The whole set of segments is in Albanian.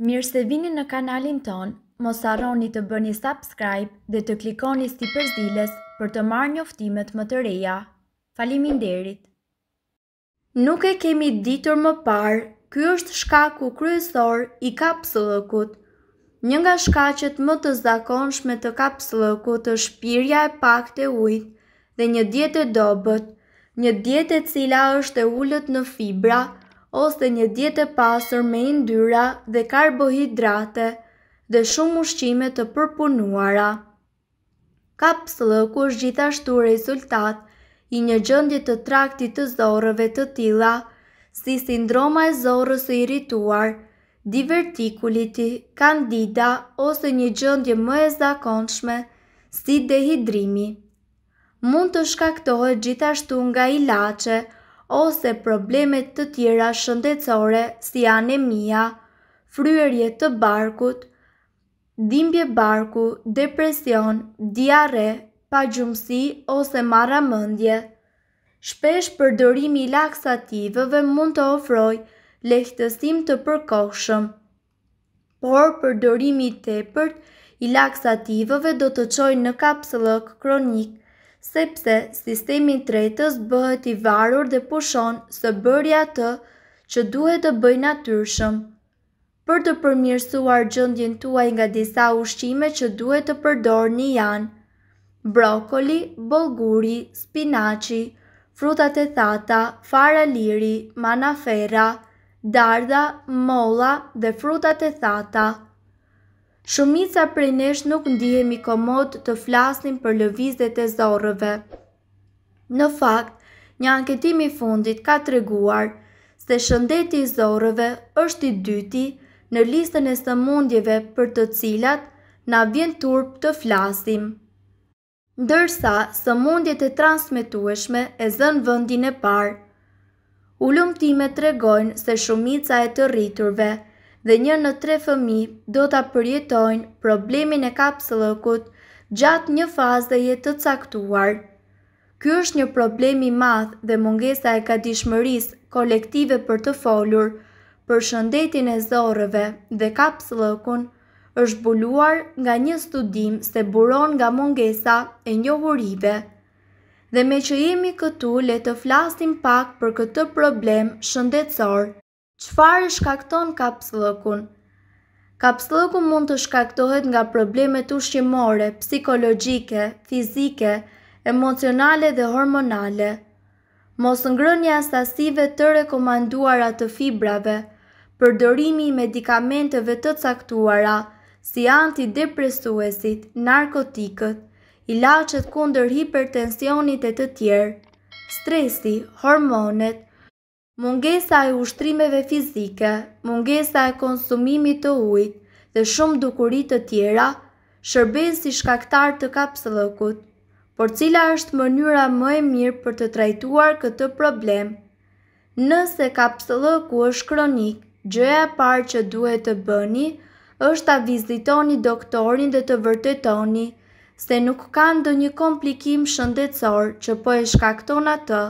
Mirë se vini në kanalin ton, mos arroni të bëni subscribe dhe të klikoni sti përzdiles për të marrë një më të reja. Falimin derit! Nuk e kemi ditur më parë, kjo është shka ku kryesor i kapsëllëkut. Një nga shka që të më të zakonshme të kapsëllëkut është pirja e pak të ujtë dhe një djetë e dobët, një djetë e cila është e ullët në fibra, ose një dietë e me yndyra dhe karbohidrate dhe shumë ushqime të përpunuara. Kapsllëku është gjithashtu rezultat i një gjendje të traktit të zorrëve të tilla, si sindroma e zorrës së irrituar, divertikuliti, candida ose një gjendje më e zakonshme si dehidrimi. Mund të shkaktohet gjithashtu nga ilaçe ose problemet të tjera shëndetësore si anemia, fryerje të barkut, dhimbje barku, depresion, diare, pa gjumësi ose maramëndje. Shpesh përdorimi i laksativëve mund të ofroj lehtësim të përkohshëm, por përdorimi i tepërt i laksativëve do të çojë në kapsëllëk kronik sepse sistemi tretës bëhet i varur dhe pushon së bërja të që duhet të bëj natyrshëm. Për të përmirësuar gjëndjen tuaj nga disa ushqime që duhet të përdor një janë, brokoli, bolguri, spinaci, frutat e thata, fara liri, manafera, darda, molla dhe frutat e thata. Shumica prej nesh nuk ndihemi komod të flasnim për lëvizet e zorëve. Në fakt, një anketimi fundit ka të reguar se shëndeti i zorëve është i dyti në listën e së mundjeve për të cilat na vjen turp të flasnim. Ndërsa, së mundjet e transmitueshme e zënë vëndin e parë. Ulumtime të regojnë se shumica e të rriturve, dhe një në tre fëmi do të përjetojnë problemin e kapsëllëkut gjatë një fazë dhe jetë të caktuar. Ky është një problemi madh dhe mungesa e ka kolektive për të folur për shëndetin e zorëve dhe kapsëllëkun është buluar nga një studim se buron nga mungesa e njohurive. Dhe me që jemi këtu le të flasim pak për këtë problem shëndetësorë. Qëfar e shkakton kapslëkun? Kapslëkun mund të shkaktohet nga problemet ushqimore, psikologike, fizike, emocionale dhe hormonale. Mosë ngrënja asasive të rekomanduara të fibrave, përdorimi i medikamenteve të caktuara, si antidepresuesit, narkotikët, i kunder hipertensionit e të tjerë, stresi, hormonet, Mungesa e ushtrimeve fizike, mungesa e konsumimit të ujit dhe shumë dukurit të tjera shërben si shkaktar të kapsëllëkut, por cila është mënyra më e mirë për të trajtuar këtë problem. Nëse kapsëllëku është kronik, gjëja parë që duhet të bëni është ta vizitoni doktorin dhe të vërtetoni se nuk ka ndonjë komplikim shëndetësor që po e shkakton atë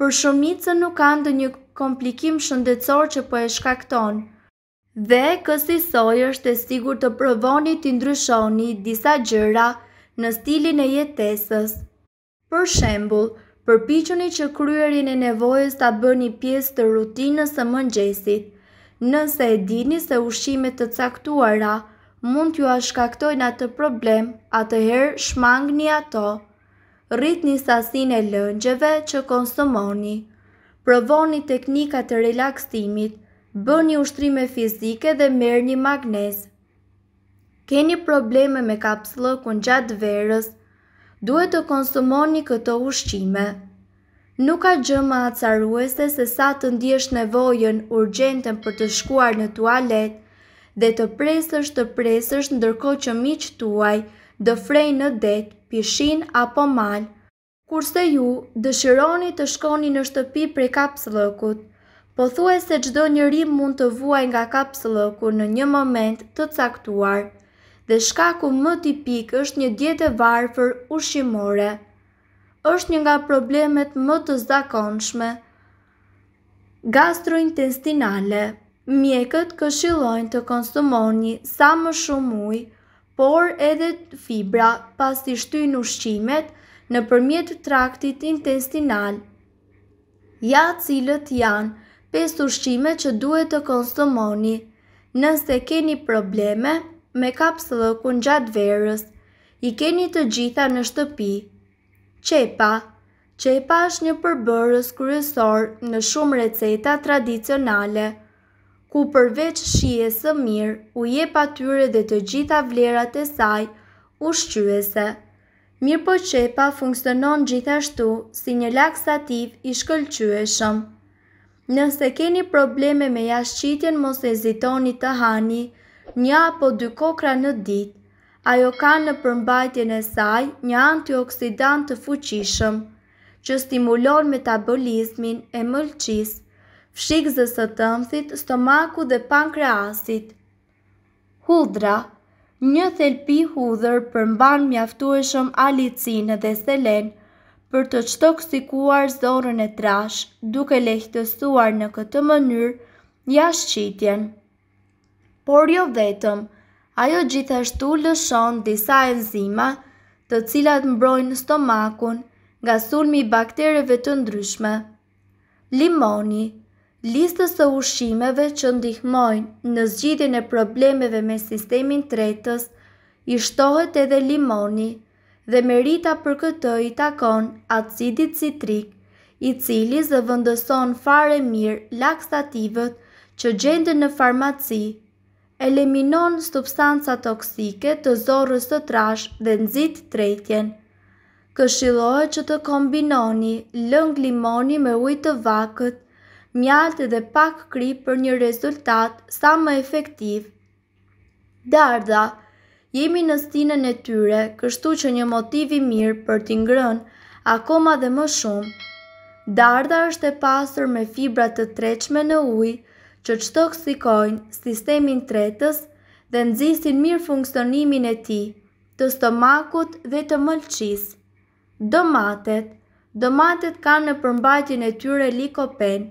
për shumicën nuk kanë të një komplikim shëndetësor që po e shkakton. Dhe kësi soj është e sigur të provoni të ndryshoni disa gjëra në stilin e jetesës. Për shembul, përpichoni që kryerin e nevojës të bëni pjesë të rutinës së mëngjesit, nëse e dini se ushimet të caktuara mund t'ju a shkaktojnë atë problem, atëherë shmangni ato rrit një sasin e lëngjeve që konsumoni. Provoni teknikat të relaksimit, bëni ushtrime fizike dhe merë një magnez. Keni probleme me kapslëkun gjatë verës, duhet të konsumoni këto ushqime. Nuk ka gjë më acaruese se sa të ndjesh nevojën urgjenten për të shkuar në tualet dhe të presësht të presësht ndërko që miqë tuaj dë frej në det pishin apo mal. Kurse ju dëshironi të shkoni në shtëpi prej kapsëllëkut, po thue se çdo njeri mund të vuaj nga kapsëllëku në një moment të caktuar dhe shkaku më tipik është një dietë e varfër ushqimore. Është një nga problemet më të zakonshme gastrointestinale. Mjekët këshillojnë të konsumoni sa më shumë ujë, por edhe fibra pas të shtyjnë ushqimet në përmjet traktit intestinal. Ja cilët janë pes ushqime ushqimet që duhet të konsumoni nëse keni probleme me kapsë dhe kun gjatë verës, i keni të gjitha në shtëpi. Qepa Qepa është një përbërës kryesor në shumë receta tradicionale, ku përveç shije së mirë u je patyre dhe të gjitha vlerat e saj u shqyese. Mirë po qepa funksionon gjithashtu si një laksativ i shkëllqyeshëm. Nëse keni probleme me jashqitjen mos e zitoni të hani, një apo dy kokra në ditë, ajo ka në përmbajtjen e saj një antioksidant të fuqishëm, që stimulon metabolizmin e mëlqisë fshikëzës së tëmthit, stomaku dhe pankreasit. Hudra Një thelpi hudhër përmban mjaftueshëm alicinë dhe selen për të çtoksikuar zorën e trash, duke lehtësuar në këtë mënyrë qitjen. Por jo vetëm, ajo gjithashtu lëshon disa enzima të cilat mbrojnë stomakun nga sulmi baktereve të ndryshme. Limoni, listës të ushqimeve që ndihmojnë në zgjidhjen e problemeve me sistemin tretës, i shtohet edhe limoni dhe merita për këtë i takon acidit citrik, i cili vëndëson fare mirë laksativët që gjende në farmaci, eliminon substanca toksike të zorës të trash dhe nëzit tretjen. Këshilohet që të kombinoni lëng limoni me ujtë vakët mjaltë dhe pak kri për një rezultat sa më efektiv. Darda, jemi në stinën e tyre, kështu që një motivi mirë për t'ingrën, akoma dhe më shumë. Darda është e pasur me fibrat të treqme në ujë, që të shtoksikojnë sistemin tretës dhe nëzisin mirë funksionimin e ti, të stomakut dhe të mëlqis. Domatet Domatet kanë në përmbajtjën e tyre likopen,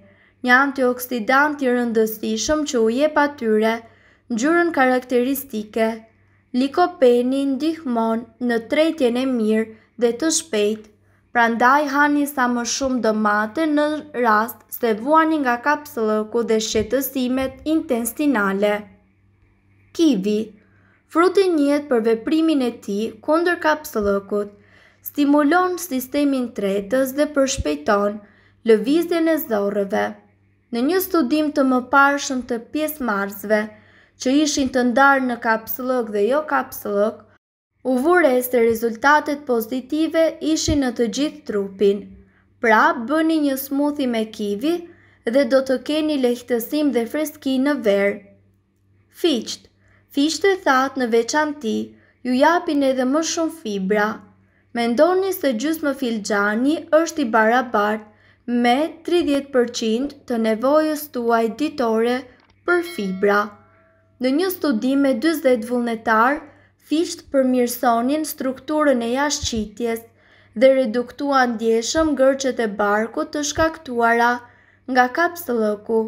një antioksidant i rëndësishëm që u jep atyre, ngjyrën karakteristike. Likopeni ndihmon në tretjen e mirë dhe të shpejtë, prandaj hani sa më shumë domate në rast se vuani nga kapsëllëku dhe shqetësimet intestinale. Kivi Fruti njët për veprimin e ti kundër kapsëllëkut, stimulon sistemin tretës dhe përshpejton lëvizjen e zorëve. Në një studim të më parëshëm të pjesë marzve, që ishin të ndarë në kapsëllëk dhe jo kapsëllëk, u vures të rezultatet pozitive ishin në të gjithë trupin. Pra, bëni një smuthi me kivi dhe do të keni lehtësim dhe freski në verë. Fiqt Fiqt e thatë në veçanti, ju japin edhe më shumë fibra. Mendoni se gjusë më filgjani është i barabartë me 30% të nevojës tuaj ditore për fibra. Në një studim me 20 vullnetar, fisht përmirësonin strukturën e jashtëqitjes dhe reduktuan ndjeshëm gërqet e barkut të shkaktuara nga kapsëllëku.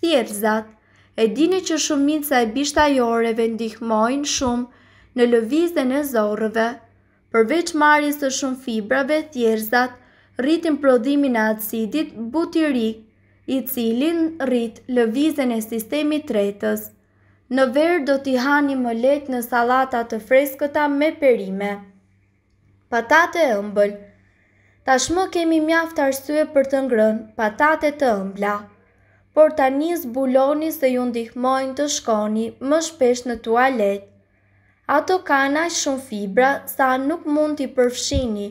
Thjerrzat E dini që shumica e bishtajoreve ndihmojnë shumë në lëvizjen e zorrëve. Përveç marrjes së shumë fibrave, thjerrzat – rritin prodhimin e acidit butirik, i cilin rrit lëvizjen e sistemit tretës. Në verë do t'i hani më let në salatat të freskëta me perime. Patate e ëmbël Tashmë kemi mjaft arsye për të ngrën patate të ëmbla, por tani zbuloni se ju ndihmojnë të shkoni më shpesh në tualet. Ato kanë aq shumë fibra sa nuk mund t'i përfshini,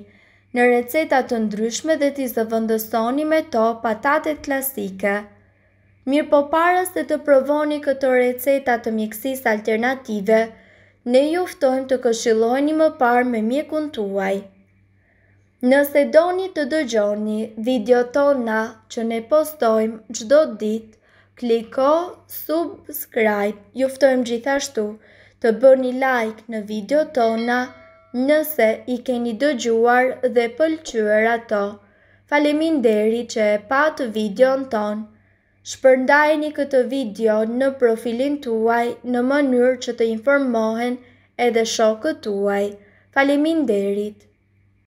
në recetat të ndryshme dhe t'i zëvëndësoni me to patatet klasike. Mirë po parës dhe të provoni këto recetat të mjekësis alternative, ne juftojmë të këshilojni më parë me mjekun tuaj. Nëse doni të dëgjoni video tona që ne postojmë gjdo dit, kliko subscribe, juftojmë gjithashtu të bërë një like në video tona, Nëse i keni dëgjuar dhe pëlqyer ato, faleminderit që e patë videon tonë. Shpërndajeni këtë video në profilin tuaj në mënyrë që të informohen edhe shokët tuaj. Faleminderit.